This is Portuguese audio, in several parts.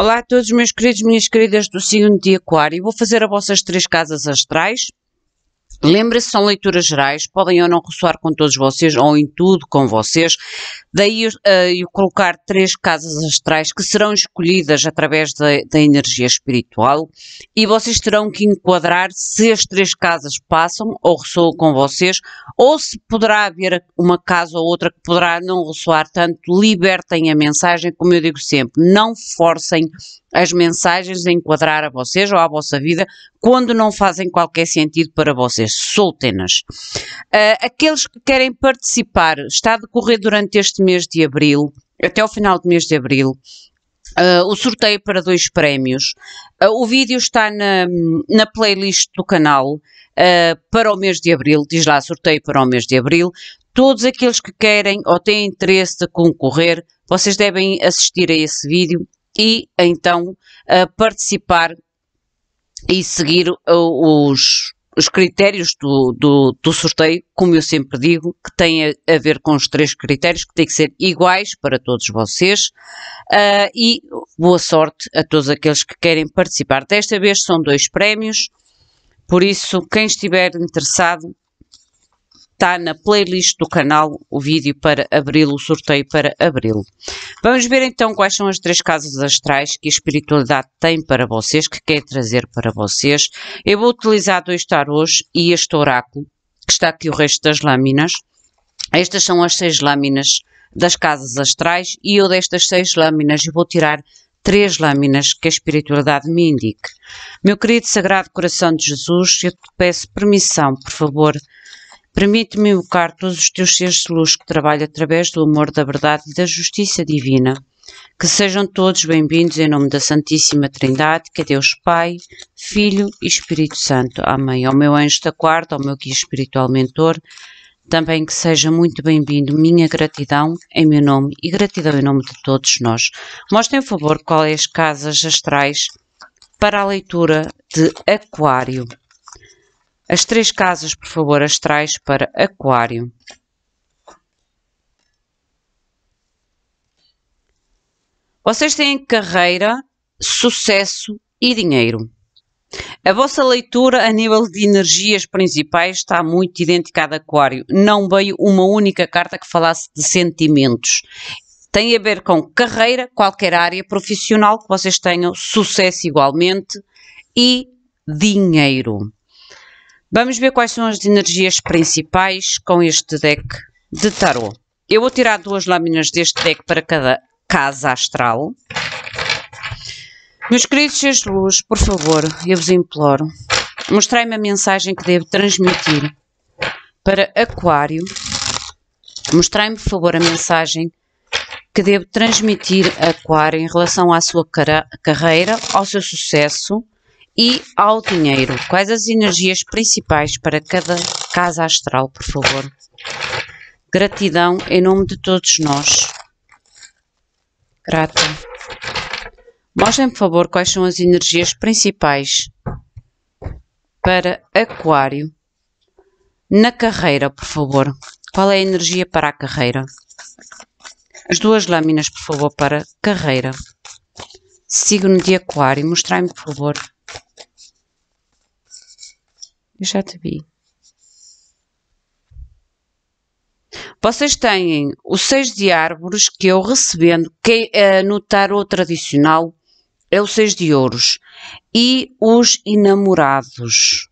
Olá a todos, meus queridos, minhas queridas do signo de Aquário. Vou fazer a vossas três casas astrais Lembre-se, são leituras gerais, podem ou não ressoar com todos vocês ou em tudo com vocês. Daí eu, eh, eu colocar três casas astrais que serão escolhidas através da, da energia espiritual e vocês terão que enquadrar se as três casas passam ou ressoam com vocês ou se poderá haver uma casa ou outra que poderá não ressoar tanto. Libertem a mensagem, como eu digo sempre, não forcem as mensagens a enquadrar a vocês ou à vossa vida quando não fazem qualquer sentido para vocês. Soltem-nas. Uh, ah, aqueles que querem participar, está a decorrer durante este mês de abril, até o final do mês de abril. Uh, o sorteio para dois prémios. Uh, o vídeo está na, na playlist do canal para o mês de abril. Diz lá sorteio para o mês de abril. Todos aqueles que querem ou têm interesse de concorrer, vocês devem assistir a esse vídeo e então participar e seguir os, os critérios do, do, do, sorteio, como eu sempre digo, que tem a, a, ver com os três critérios, que têm que ser iguais para todos vocês. Uh, e boa sorte a todos aqueles que querem participar. Desta vez são dois prémios, por isso, quem estiver interessado, está na playlist do canal o vídeo para abril, o sorteio para abril. Vamos ver então quais são as três casas astrais que a espiritualidade tem para vocês, que quer trazer para vocês. Eu vou utilizar dois tarôs e este oráculo, que está aqui o resto das lâminas. Estas são as seis lâminas das casas astrais e eu destas seis lâminas vou tirar três lâminas que a espiritualidade me indique. Meu querido Sagrado Coração de Jesus, eu te peço permissão, por favor, Permite-me invocar todos os teus seres de luz que trabalham através do amor, da verdade e da justiça divina. Que sejam todos bem-vindos em nome da Santíssima Trindade, que é Deus Pai, Filho e Espírito Santo. Amém. Ao meu anjo da guarda, ao meu guia espiritual mentor, também que seja muito bem-vindo, minha gratidão em meu nome e gratidão em nome de todos nós. Mostrem, por favor, quais as casas astrais para a leitura de Aquário. As três casas, por favor, astrais para Aquário. Vocês têm carreira, sucesso e dinheiro. A vossa leitura a nível de energias principais está muito idêntica à de Aquário. Não veio uma única carta que falasse de sentimentos. Tem a ver com carreira, qualquer área profissional que vocês tenham, sucesso igualmente e dinheiro. Vamos ver quais são as energias principais com este deck de tarot. Eu vou tirar duas lâminas deste deck para cada casa astral. Meus queridos seres de luz, por favor, eu vos imploro, mostrai-me a mensagem que devo transmitir para Aquário. Mostrai-me, por favor, a mensagem que devo transmitir a Aquário em relação à sua carreira, ao seu sucesso e ao dinheiro. Quais as energias principais para cada casa astral, por favor? Gratidão em nome de todos nós. Grata. Mostrem, por favor, quais são as energias principais para Aquário. Na carreira, por favor. Qual é a energia para a carreira? As duas lâminas, por favor, para carreira. Signo de Aquário. Mostrai-me, por favor já te vi. Vocês têm o seis de árvores que eu recebendo, que é, no tarot tradicional é o seis de ouros e os enamorados.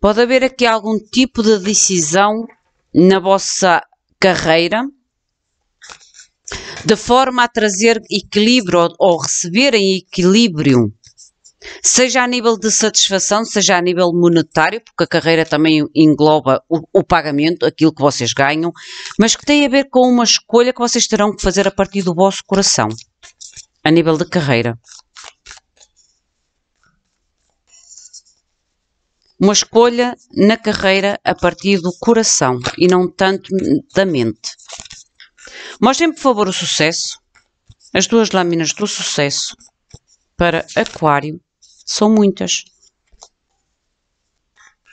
Pode haver aqui algum tipo de decisão na vossa carreira de forma a trazer equilíbrio ou, ou receberem equilíbrio seja a nível de satisfação, seja a nível monetário, porque a carreira também engloba o, o, pagamento, aquilo que vocês ganham, mas que tem a ver com uma escolha que vocês terão que fazer a partir do vosso coração, a nível de carreira. Uma escolha na carreira a partir do coração e não tanto da mente. Mostrem, por favor, o sucesso. As duas lâminas do sucesso para aquário são muitas.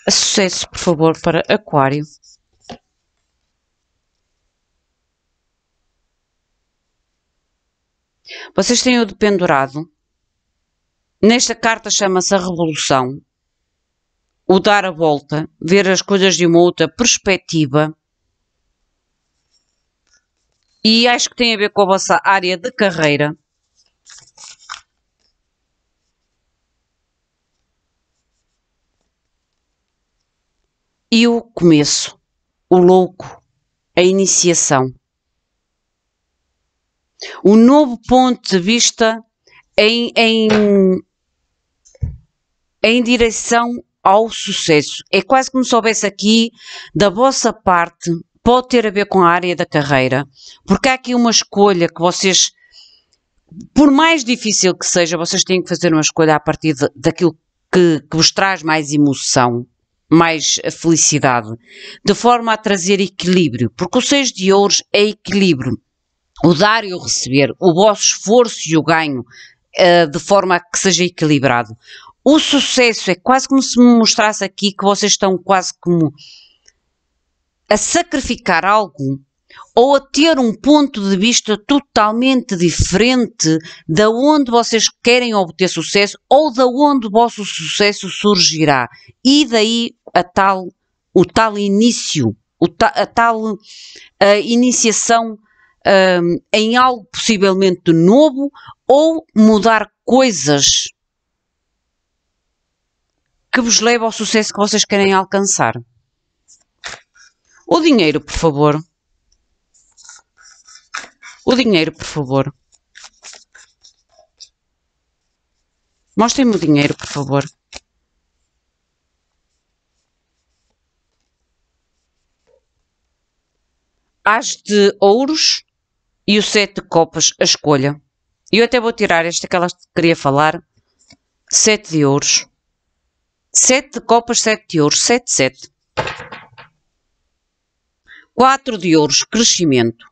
A sucesso, por favor, para aquário. Vocês têm o de pendurado. Nesta carta chama-se a revolução. O dar a volta, ver as coisas de uma outra perspectiva e acho que tem a ver com a vossa área de carreira. E o começo, o louco, a iniciação. o novo ponto de vista em, em, em direção ao sucesso. É quase como se houvesse aqui, da vossa parte, pode ter a ver com a área da carreira, porque há aqui uma escolha que vocês, por mais difícil que seja, vocês têm que fazer uma escolha a partir de, daquilo que, que vos traz mais emoção, mais felicidade, de forma a trazer equilíbrio, porque o seis de ouros é equilíbrio. O dar e o receber, o vosso esforço e o ganho, uh, de forma a que seja equilibrado. O sucesso é quase como se me mostrasse aqui que vocês estão quase como a sacrificar algo ou a ter um ponto de vista totalmente diferente da onde vocês querem obter sucesso ou da onde o vosso sucesso surgirá. E daí a tal, o tal início, o ta, a tal a eh, iniciação um, ehm, em algo possivelmente novo ou mudar coisas que vos leva ao sucesso que vocês querem alcançar. O dinheiro, por favor. O dinheiro, por favor. Mostrem-me o dinheiro, por favor. As de ouros e o sete de copas, a escolha. Eu até vou tirar esta que ela queria falar. Sete de ouros. Sete de copas, sete de ouros. Sete, sete. 4 de ouros, crescimento.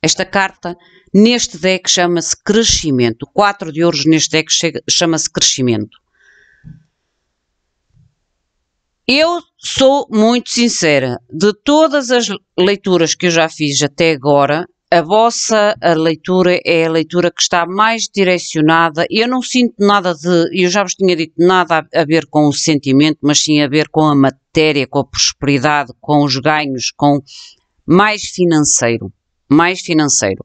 Esta carta, neste deck, chama-se crescimento. 4 de ouros neste deck chama-se crescimento. Eu sou muito sincera. De todas as leituras que eu já fiz até agora, a vossa a leitura é a leitura que está mais direcionada. Eu não sinto nada de. Eu já vos tinha dito nada a, a ver com o sentimento, mas sim a ver com a matéria, com a prosperidade, com os ganhos, com mais financeiro. Mais financeiro.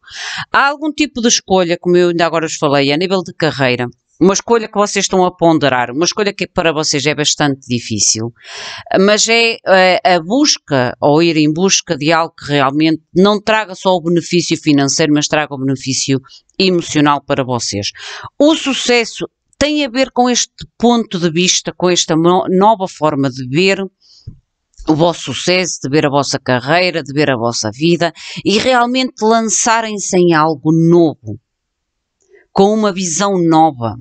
Há algum tipo de escolha, como eu ainda agora vos falei, a nível de carreira, uma escolha que vocês estão a ponderar, uma escolha que para vocês é bastante difícil, mas é eh, a busca ou ir em busca de algo que realmente não traga só o benefício financeiro, mas traga o benefício emocional para vocês. O sucesso tem a ver com este ponto de vista, com esta nova forma de ver o vosso sucesso, de ver a vossa carreira, de ver a vossa vida e realmente lançarem-se em algo novo, com uma visão nova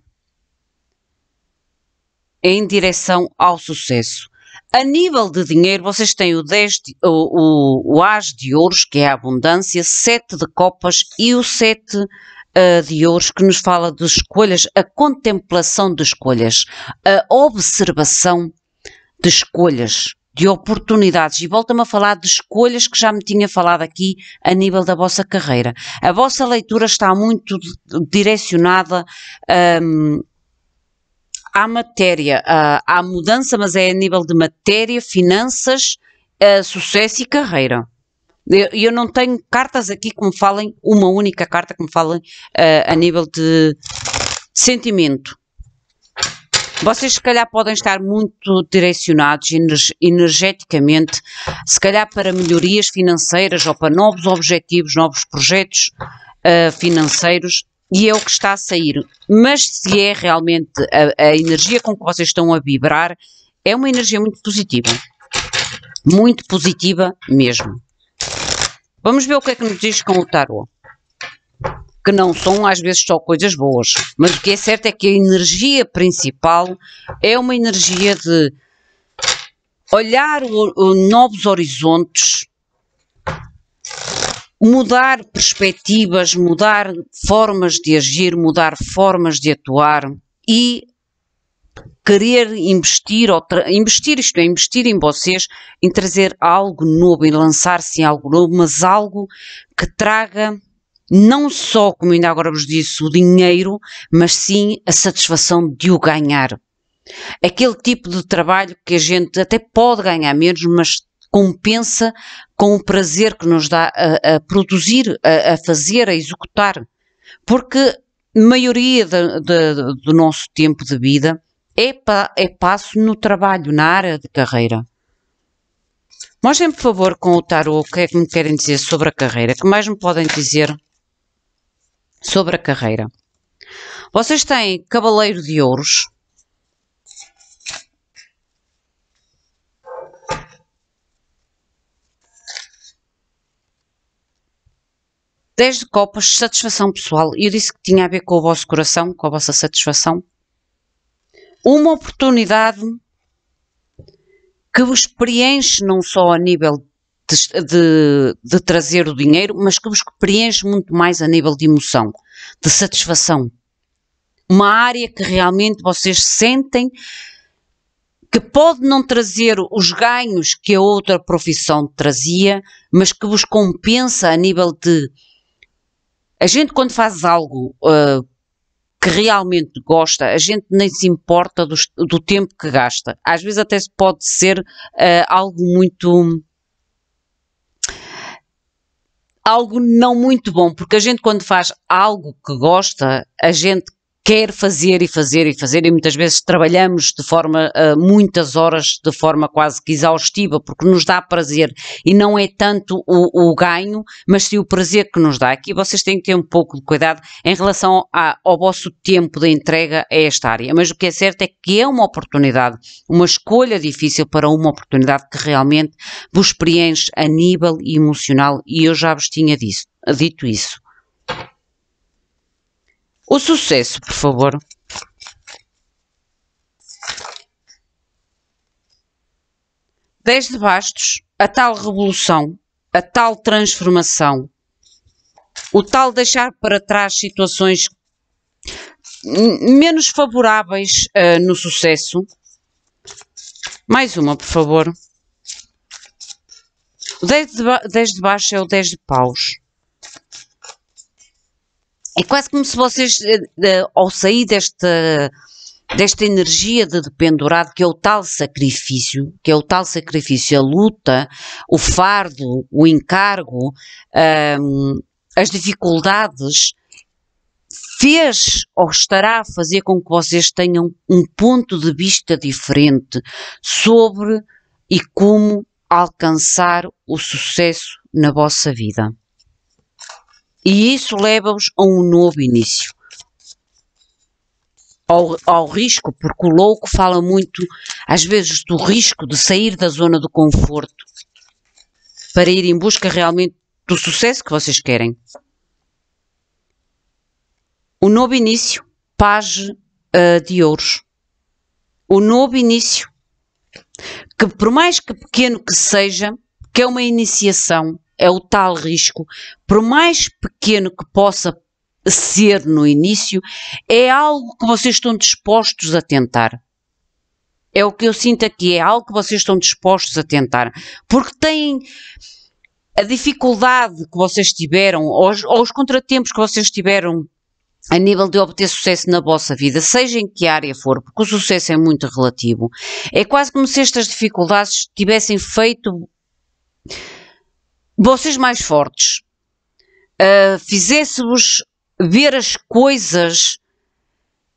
em direção ao sucesso. A nível de dinheiro, vocês têm o, 10 de, o, o, o As de Ouros, que é a abundância, 7 de Copas e o 7 uh, eh, de Ouros, que nos fala de escolhas, a contemplação de escolhas, a observação de escolhas de oportunidades e volta-me a falar de escolhas que já me tinha falado aqui a nível da vossa carreira. A vossa leitura está muito direcionada um, à matéria, à, à, mudança, mas é a nível de matéria, finanças, uh, sucesso e carreira. Eu, eu, não tenho cartas aqui que me falem, uma única carta que me falem uh, a nível de sentimento. Vocês, se calhar, podem estar muito direcionados energeticamente, se calhar para melhorias financeiras ou para novos objetivos, novos projetos uh, financeiros, e é o que está a sair. Mas se é realmente a, a energia com que vocês estão a vibrar, é uma energia muito positiva. Muito positiva mesmo. Vamos ver o que é que nos diz com o tarot que não são às vezes só coisas boas, mas o que é certo é que a energia principal é uma energia de olhar o, o novos horizontes, mudar perspectivas, mudar formas de agir, mudar formas de atuar e querer investir, investir isto é, investir em vocês, em trazer algo novo, em lançar-se em algo novo, mas algo que traga não só, como ainda agora vos disse, o dinheiro, mas sim a satisfação de o ganhar. Aquele tipo de trabalho que a gente até pode ganhar menos, mas compensa com o prazer que nos dá a, a produzir, a, a, fazer, a executar. Porque a maioria de, de, do nosso tempo de vida é, pa, é passo no trabalho, na área de carreira. Mostrem, por favor, com o tarô o que é que me querem dizer sobre a carreira, O que mais me podem dizer sobre a carreira. Vocês têm Cavaleiro de Ouros. Dez de copas, satisfação pessoal. Eu disse que tinha a ver com o vosso coração, com a vossa satisfação. Uma oportunidade que vos preenche não só a nível de, de, de trazer o dinheiro, mas que vos preenche muito mais a nível de emoção, de satisfação. Uma área que realmente vocês sentem que pode não trazer os ganhos que a outra profissão trazia, mas que vos compensa a nível de. A gente, quando faz algo uh, que realmente gosta, a gente nem se importa do, do, tempo que gasta. Às vezes, até pode ser uh, algo muito algo não muito bom, porque a gente quando faz algo que gosta, a gente quer fazer e fazer e fazer, e muitas vezes trabalhamos de forma, uh, muitas horas, de forma quase que exaustiva, porque nos dá prazer e não é tanto o, o ganho, mas sim o prazer que nos dá. Aqui vocês têm que ter um pouco de cuidado em relação a, ao vosso tempo de entrega a esta área, mas o que é certo é que é uma oportunidade, uma escolha difícil para uma oportunidade que realmente vos preenche a nível emocional e eu já vos tinha disso, dito isso. O sucesso, por favor. Dez de bastos, a tal revolução, a tal transformação, o tal deixar para trás situações menos favoráveis uh, no sucesso. Mais uma, por favor. O 10 de, 10 de baixo é o 10 de paus. É quase como se vocês, eh, ao sair desta, desta energia de dependurado, que é o tal sacrifício, que é o tal sacrifício, a luta, o fardo, o encargo, um, as dificuldades, fez ou estará a fazer com que vocês tenham um ponto de vista diferente sobre e como alcançar o sucesso na vossa vida. E isso leva-os a um novo início. Ao, ao, risco, porque o louco fala muito, às vezes, do risco de sair da zona do conforto para ir em busca realmente do sucesso que vocês querem. O novo início, paz uh, eh, de ouros. O novo início, que por mais que pequeno que seja, que é uma iniciação, é o tal risco. Por mais pequeno que possa ser no início, é algo que vocês estão dispostos a tentar. É o que eu sinto aqui, é algo que vocês estão dispostos a tentar. Porque têm a dificuldade que vocês tiveram, ou os, ou os contratempos que vocês tiveram a nível de obter sucesso na vossa vida, seja em que área for, porque o sucesso é muito relativo. É quase como se estas dificuldades tivessem feito vocês mais fortes, uh, fizesse-vos ver as coisas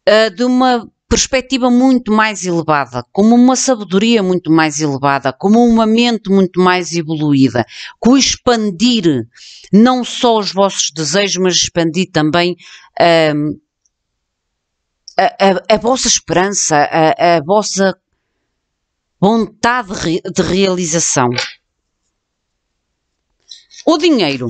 uh, de uma perspectiva muito mais elevada, como uma sabedoria muito mais elevada, como uma mente muito mais evoluída, com expandir não só os vossos desejos, mas expandir também uh, a, a, a, vossa esperança, a, a vossa vontade de realização. O dinheiro.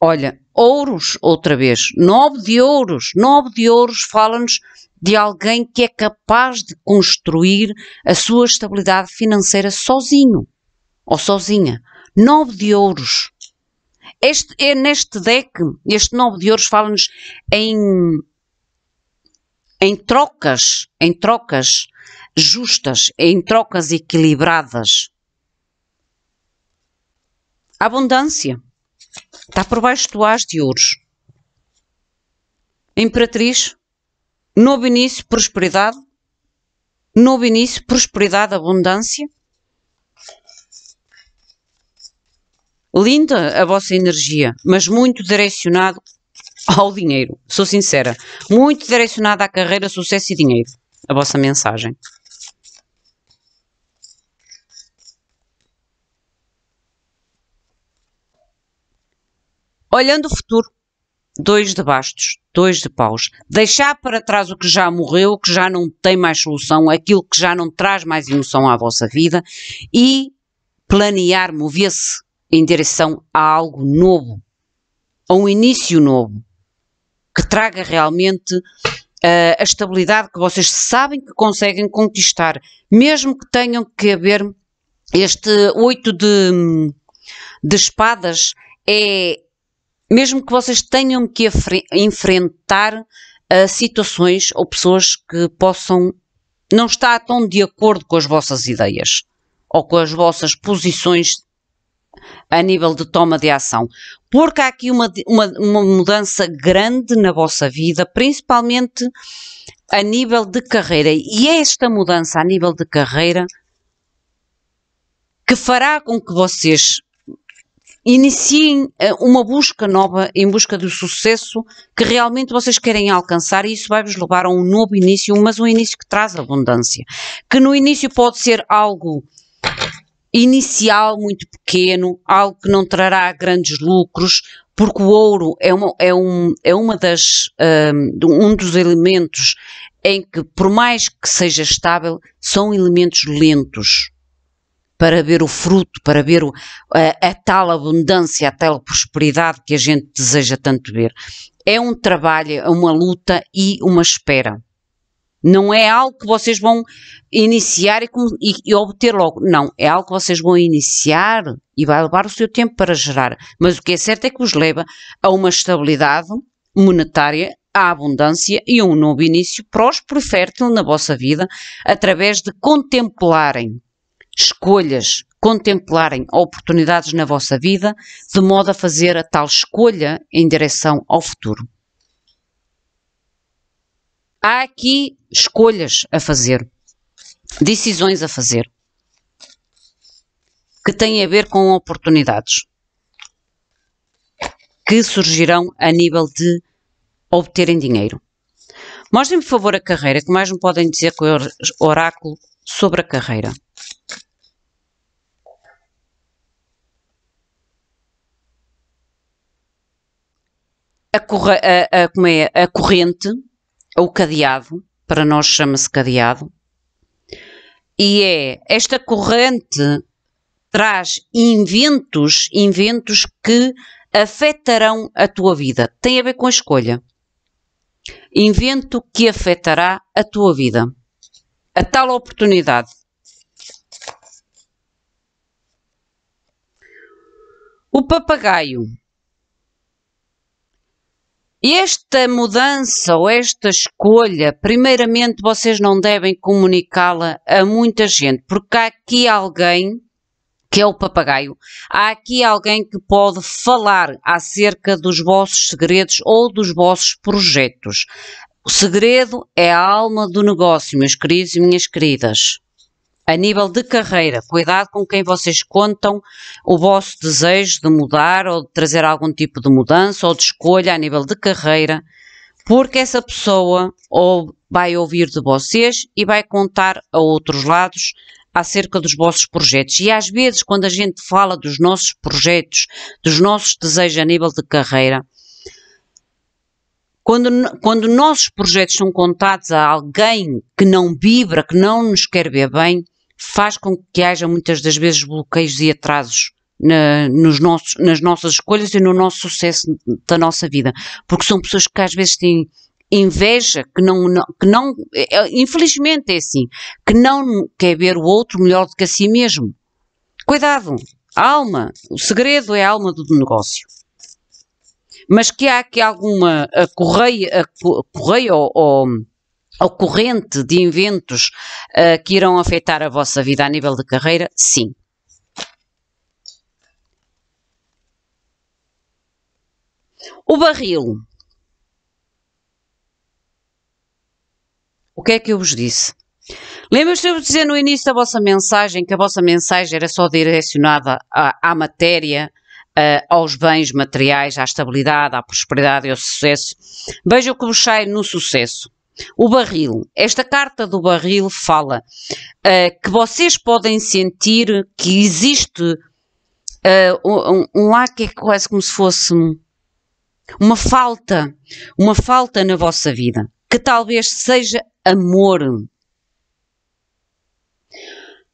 Olha, ouros outra vez. Nove de ouros. Nove de ouros fala-nos de alguém que é capaz de construir a sua estabilidade financeira sozinho ou sozinha. Nove de ouros. Este, é neste deck, este nove de ouros fala-nos em, em trocas, em trocas justas, em trocas equilibradas abundância está por baixo do as de ouros. Imperatriz, novo início, prosperidade. Novo início, prosperidade, abundância. Linda a vossa energia, mas muito direcionado ao dinheiro. Sou sincera, muito direcionada à carreira, sucesso e dinheiro. A vossa mensagem. Olhando o futuro, dois de bastos, dois de paus. Deixar para trás o que já morreu, o que já não tem mais solução, aquilo que já não traz mais emoção à vossa vida e planear, mover-se em direção a algo novo, a um início novo, que traga realmente uh, a estabilidade que vocês sabem que conseguem conquistar, mesmo que tenham que haver este oito de, de espadas, é mesmo que vocês tenham que enfrentar uh, situações ou pessoas que possam não estar tão de acordo com as vossas ideias ou com as vossas posições a nível de toma de ação. Porque há aqui uma, uma, uma mudança grande na vossa vida, principalmente a nível de carreira. E é esta mudança a nível de carreira que fará com que vocês iniciem eh, uma busca nova em busca do sucesso que realmente vocês querem alcançar e isso vai-vos levar a um novo início, mas um início que traz abundância. Que no início pode ser algo inicial muito pequeno, algo que não trará grandes lucros, porque o ouro é, uma, é, um, é uma das, um, ehm, um dos elementos em que, por mais que seja estável, são elementos lentos para ver o fruto, para ver o, a, a tal abundância, a tal prosperidade que a gente deseja tanto ver. É um trabalho, é uma luta e uma espera. Não é algo que vocês vão iniciar e, e, e, obter logo. Não, é algo que vocês vão iniciar e vai levar o seu tempo para gerar. Mas o que é certo é que os leva a uma estabilidade monetária, à abundância e a um novo início próspero e fértil na vossa vida, através de contemplarem escolhas, contemplarem oportunidades na vossa vida, de modo a fazer a tal escolha em direção ao futuro. Há aqui escolhas a fazer, decisões a fazer, que têm a ver com oportunidades que surgirão a nível de obterem dinheiro. Mostrem-me, por favor, a carreira, que mais me podem dizer com é o oráculo sobre a carreira. a, a, como é, a corrente, ou cadeado, para nós chama-se cadeado, e é esta corrente traz inventos, inventos que afetarão a tua vida. Tem a ver com a escolha. Invento que afetará a tua vida. A tal oportunidade. O papagaio esta mudança ou esta escolha, primeiramente vocês não devem comunicá-la a muita gente, porque há aqui alguém que é o papagaio. Há aqui alguém que pode falar acerca dos vossos segredos ou dos vossos projetos. O segredo é a alma do negócio, meus queridos e minhas queridas a nível de carreira, cuidado com quem vocês contam o vosso desejo de mudar ou de trazer algum tipo de mudança ou de escolha a nível de carreira, porque essa pessoa ou vai ouvir de vocês e vai contar a outros lados acerca dos vossos projetos. E às vezes, quando a gente fala dos nossos projetos, dos nossos desejos a nível de carreira, quando, quando nossos projetos são contados a alguém que não vibra, que não nos quer ver bem, faz com que haja muitas das vezes bloqueios e atrasos na, nos nossos, nas nossas escolhas e no nosso sucesso da nossa vida. Porque são pessoas que às vezes têm inveja, que não, não que não é, infelizmente é assim, que não quer ver o outro melhor do que a si mesmo. Cuidado, a alma, o segredo é a alma do negócio. Mas que há aqui alguma a correia, a correia ou, ou ocorrente de eventos uh, eh, que irão afetar a vossa vida a nível de carreira? Sim. O barril. O que é que eu vos disse? Lembras-te de eu dizer no início da vossa mensagem que a vossa mensagem era só direcionada à, à matéria, uh, aos bens materiais, à estabilidade, à prosperidade e ao sucesso? Veja o que vos sai no sucesso. O barril. Esta carta do barril fala uh, que vocês podem sentir que existe uh, um, um lá que é quase como se fosse uma falta, uma falta na vossa vida, que talvez seja amor,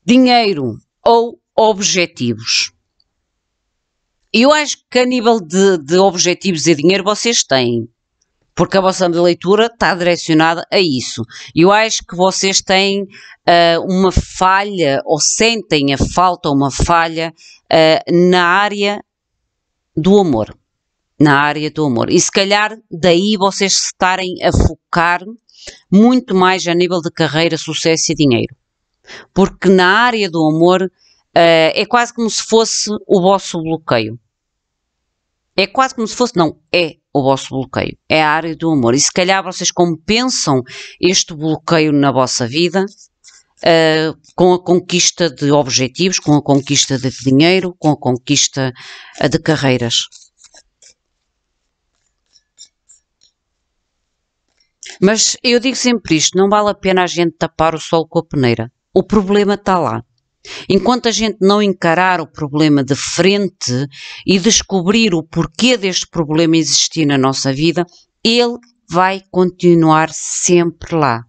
dinheiro ou objetivos. Eu acho que a nível de, de objetivos e dinheiro vocês têm, porque a vossa leitura está direcionada a isso. Eu acho que vocês têm uh, uma falha, ou sentem a falta ou uma falha uh, na área do amor. Na área do amor. E se calhar daí vocês se estarem a focar muito mais a nível de carreira, sucesso e dinheiro. Porque na área do amor uh, é quase como se fosse o vosso bloqueio. É quase como se fosse, não, é o vosso bloqueio, é a área do amor. E se calhar vocês compensam este bloqueio na vossa vida uh, com a conquista de objetivos, com a conquista de dinheiro, com a conquista eh, de carreiras. Mas eu digo sempre isto: não vale a pena a gente tapar o sol com a peneira. O problema está lá. Enquanto a gente não encarar o problema de frente e descobrir o porquê deste problema existir na nossa vida, ele vai continuar sempre lá.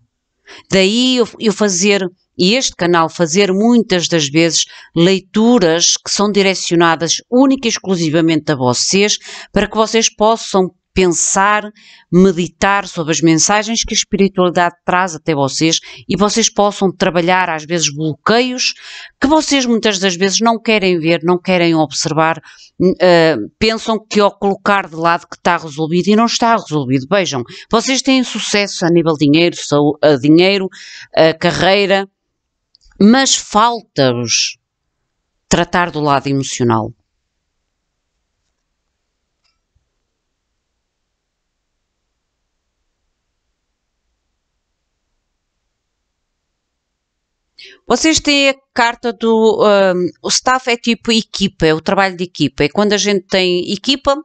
Daí eu, eu fazer e este canal fazer muitas das vezes leituras que são direcionadas única e exclusivamente a vocês, para que vocês possam pensar, meditar sobre as mensagens que a espiritualidade traz até vocês e vocês possam trabalhar às vezes bloqueios que vocês muitas das vezes não querem ver, não querem observar, uh, pensam que ao colocar de lado que está resolvido e não está resolvido. Vejam, vocês têm sucesso a nível de dinheiro, saúde, a dinheiro, a carreira, mas falta-vos tratar do lado emocional. Vocês têm a carta do. Um, o staff é tipo equipa, é o trabalho de equipa. e é quando a gente tem equipa,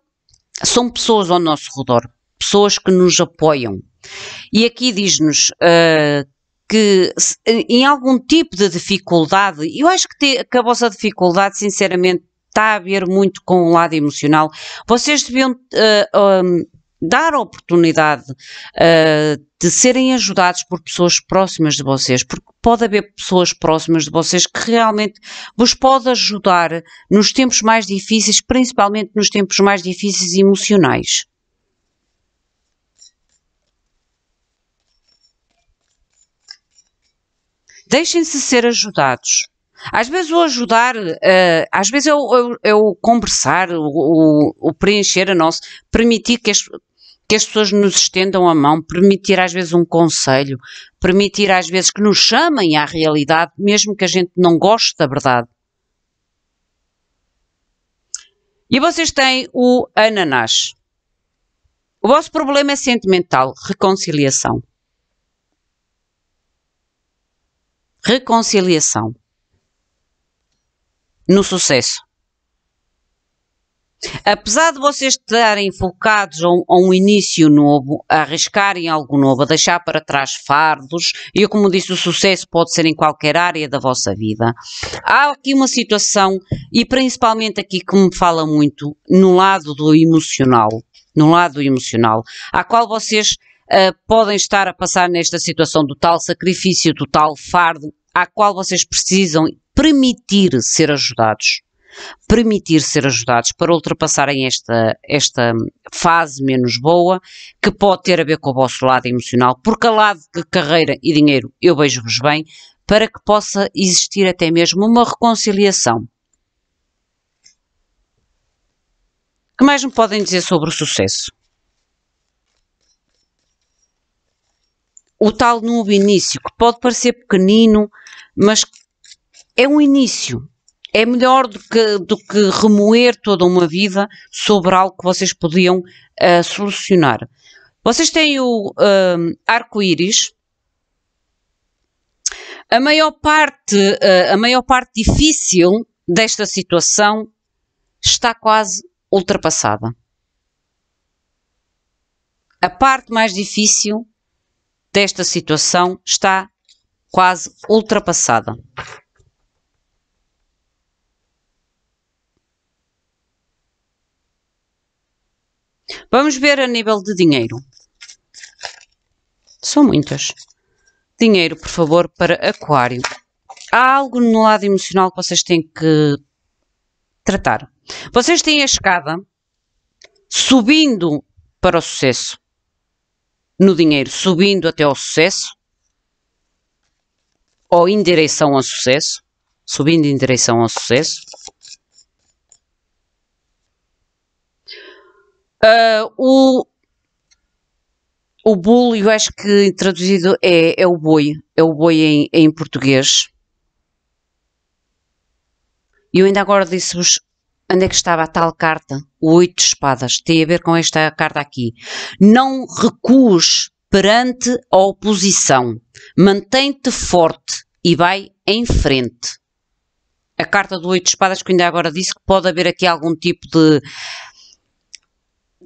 são pessoas ao nosso redor, pessoas que nos apoiam. E aqui diz-nos uh, que se, em algum tipo de dificuldade, eu acho que, te, que a vossa dificuldade, sinceramente, está a ver muito com o lado emocional. Vocês deviam uh, um, hum, dar a oportunidade uh, de serem ajudados por pessoas próximas de vocês, porque pode haver pessoas próximas de vocês que realmente vos pode ajudar nos tempos mais difíceis, principalmente nos tempos mais difíceis emocionais. Deixem-se ser ajudados. Às vezes o ajudar, uh, às vezes é o, é o, é o conversar, o, o, preencher a nossa permitir que, este, que as pessoas nos estendam a mão, permitir às vezes um conselho, permitir às vezes que nos chamem à realidade, mesmo que a gente não goste da verdade. E vocês têm o ananás. O vosso problema é sentimental, reconciliação. Reconciliação. No sucesso. Apesar de vocês estarem focados a um, a um, início novo, a arriscarem algo novo, a deixar para trás fardos, e como disse, o sucesso pode ser em qualquer área da vossa vida, há aqui uma situação, e principalmente aqui que me fala muito, no lado do emocional, no lado emocional, a qual vocês uh, podem estar a passar nesta situação do tal sacrifício, do tal fardo, a qual vocês precisam permitir ser ajudados permitir ser ajudados para ultrapassarem esta, esta fase menos boa, que pode ter a ver com o vosso lado emocional, porque a lado de carreira e dinheiro eu beijo-vos bem, para que possa existir até mesmo uma reconciliação. que mais me podem dizer sobre o sucesso? O tal novo início, que pode parecer pequenino, mas é um início é melhor do que, do que remoer toda uma vida sobre algo que vocês podiam uh, solucionar. Vocês têm o uh, arco-íris. A maior parte, uh, a maior parte difícil desta situação está quase ultrapassada. A parte mais difícil desta situação está quase ultrapassada. Vamos ver a nível de dinheiro. São muitas. Dinheiro, por favor, para Aquário. Há algo no lado emocional que vocês têm que tratar. Vocês têm a escada subindo para o sucesso. No dinheiro, subindo até ao sucesso. Ou em direção ao sucesso. Subindo em direção ao sucesso. Uh, o, o bull, eu acho que traduzido é, é o boi, é o boi em, em português. E eu ainda agora disse-vos onde é que estava a tal carta, o oito de espadas, tem a ver com esta carta aqui. Não recues perante a oposição, mantém-te forte e vai em frente. A carta do oito de espadas que eu ainda agora disse que pode haver aqui algum tipo de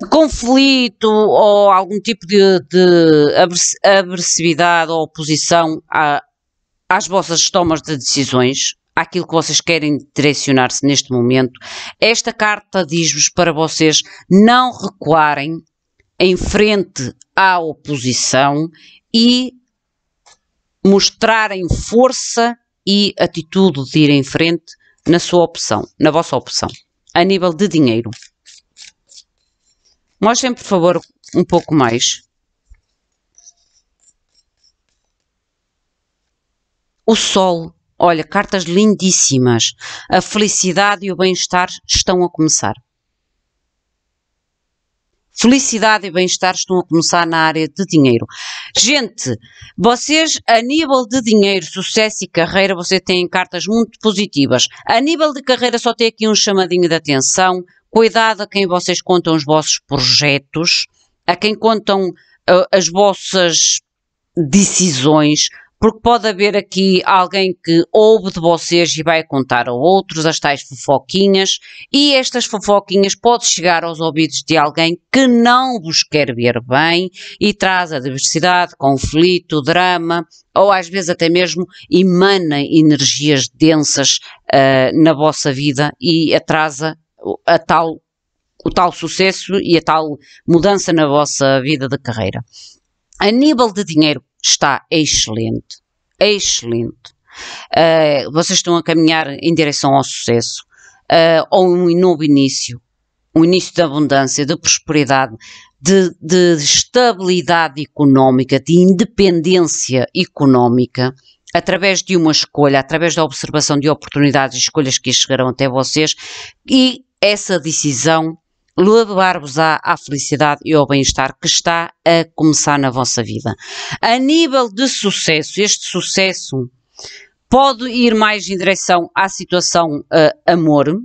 conflito ou algum tipo de, de agressividade ou oposição às vossas tomas de decisões, àquilo que vocês querem direcionar-se neste momento, esta carta diz-vos para vocês não recuarem em frente à oposição e mostrarem força e atitude de ir em frente na sua opção, na vossa opção, a nível de dinheiro. Mostrem, por favor, um pouco mais. O sol. Olha, cartas lindíssimas. A felicidade e o bem-estar estão a começar. Felicidade e bem-estar estão a começar na área de dinheiro. Gente, vocês, a nível de dinheiro, sucesso e carreira, vocês têm cartas muito positivas. A nível de carreira, só tem aqui um chamadinho de atenção, Cuidado a quem vocês contam os vossos projetos, a quem contam uh, as vossas decisões, porque pode haver aqui alguém que ouve de vocês e vai contar a outros as tais fofoquinhas, e estas fofoquinhas podem chegar aos ouvidos de alguém que não vos quer ver bem e traz adversidade, conflito, drama, ou às vezes até mesmo emana energias densas uh, na vossa vida e atrasa a tal, o tal sucesso e a tal mudança na vossa vida de carreira. A nível de dinheiro está excelente, excelente. Uh, vocês estão a caminhar em direção ao sucesso, uh, ou um novo início, um início de abundância, de prosperidade, de, de estabilidade económica, de independência económica através de uma escolha, através da observação de oportunidades e escolhas que chegarão até vocês e essa decisão levar-vos-á à felicidade e ao bem-estar que está a começar na vossa vida. A nível de sucesso, este sucesso pode ir mais em direção à situação uh, amor,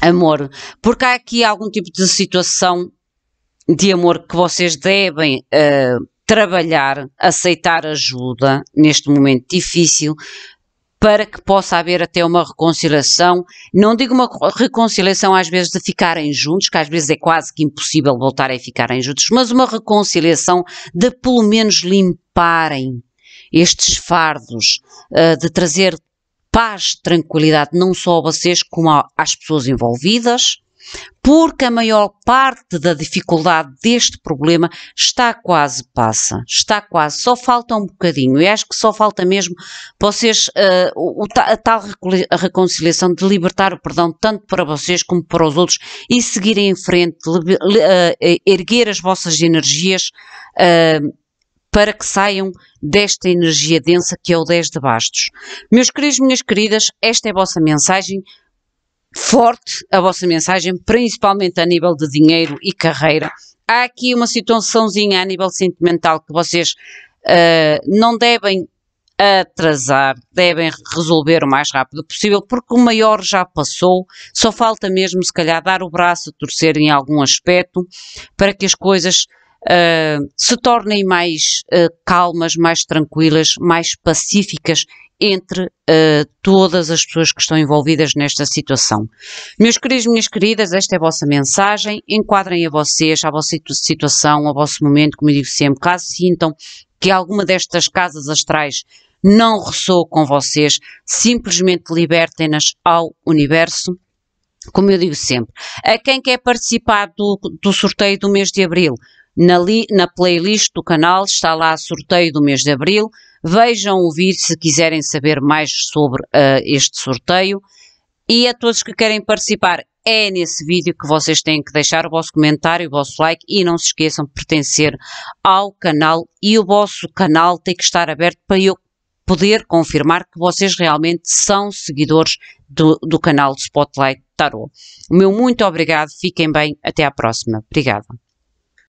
amor, porque há aqui algum tipo de situação de amor que vocês devem uh, trabalhar, aceitar ajuda neste momento difícil, para que possa haver até uma reconciliação. Não digo uma reconciliação às vezes de ficarem juntos, que às vezes é quase que impossível voltarem a ficarem juntos, mas uma reconciliação de pelo menos limparem estes fardos, eh, de trazer paz, tranquilidade, não só a vocês, como às pessoas envolvidas porque a maior parte da dificuldade deste problema está quase passa, está quase, só falta um bocadinho, e acho que só falta mesmo vocês, uh, o, a tal reconciliação de libertar o perdão tanto para vocês como para os outros e seguirem em frente, le, uh, eh, eh, erguer as vossas energias uh, para que saiam desta energia densa que é o 10 de bastos. Meus queridos, minhas queridas, esta é a vossa mensagem forte a vossa mensagem, principalmente a nível de dinheiro e carreira. Há aqui uma situaçãozinha a nível sentimental que vocês uh, não devem atrasar, devem resolver o mais rápido possível, porque o maior já passou, só falta mesmo, se calhar, dar o braço a torcer em algum aspecto para que as coisas uh, se tornem mais uh, calmas, mais tranquilas, mais pacíficas entre uh, todas as pessoas que estão envolvidas nesta situação. Meus queridos, minhas queridas, esta é a vossa mensagem. Enquadrem a vocês, à vossa situação, ao vosso momento, como eu digo sempre, caso sintam que alguma destas casas astrais não ressoa com vocês, simplesmente libertem-nas ao universo. Como eu digo sempre, a quem quer participar do, do sorteio do mês de abril, na, li, na playlist do canal está lá sorteio do mês de abril. Vejam o vídeo se quiserem saber mais sobre uh, este sorteio. E a todos que querem participar, é nesse vídeo que vocês têm que deixar o vosso comentário, o vosso like e não se esqueçam de pertencer ao canal e o vosso canal tem que estar aberto para eu poder confirmar que vocês realmente são seguidores do, do canal Spotlight Tarot. O meu muito obrigado, fiquem bem, até à próxima. Obrigada.